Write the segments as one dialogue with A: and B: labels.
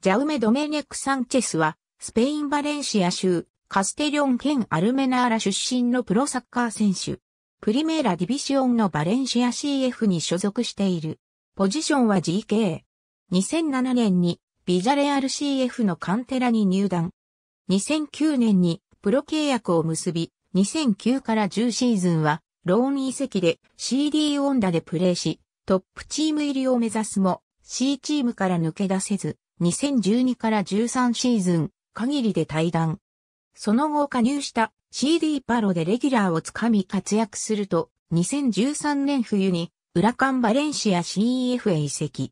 A: ジャウメ・ドメネク・サンチェスは、スペイン・バレンシア州、カステリョン県
B: アルメナーラ出身のプロサッカー選手。プリメーラ・ディビシオンのバレンシア CF に所属している。ポジションは GK。2007年にビジャレアル CF のカンテラに入団。2009年にプロ契約を結び、2009から10シーズンはローン移籍で CD オンダでプレーし、トップチーム入りを目指すも C チームから抜け出せず、2012から13シーズン限りで退団。その後加入した CD パロでレギュラーをつかみ活躍すると、2013年冬に、ウラカンバレンシア CEF へ移籍。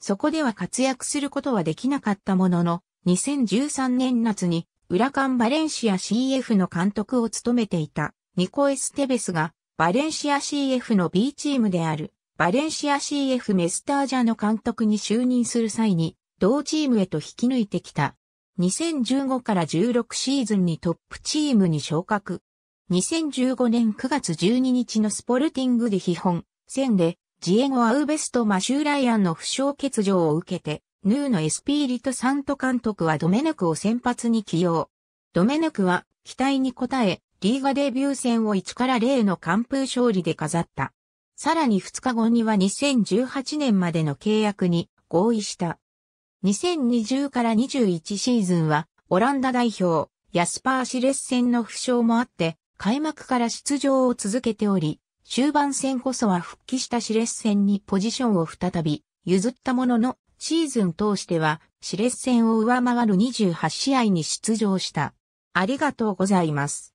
B: そこでは活躍することはできなかったものの、2013年夏に、ウラカンバレンシア CF の監督を務めていた、ニコエステベスが、バレンシア CF の B チームである、バレンシア CF メスタージャの監督に就任する際に、同チームへと引き抜いてきた。2015から16シーズンにトップチームに昇格。2015年9月12日のスポルティングで基本、戦で、ジエゴ・アウベスト・マシューライアンの負傷欠場を受けて、ヌーのエスピーリト・サント監督はドメヌクを先発に起用。ドメヌクは、期待に応え、リーガデビュー戦を1から0の完封勝利で飾った。さらに2日後には2018年までの契約に合意した。2020から21シーズンは、オランダ代表、ヤスパー・シレッセンの負傷もあって、開幕から出場を続けており、終盤戦こそは復帰したシレッセンにポジションを再び譲ったものの、シーズン通しては、
A: シレッセンを上回る28試合に出場した。ありがとうございます。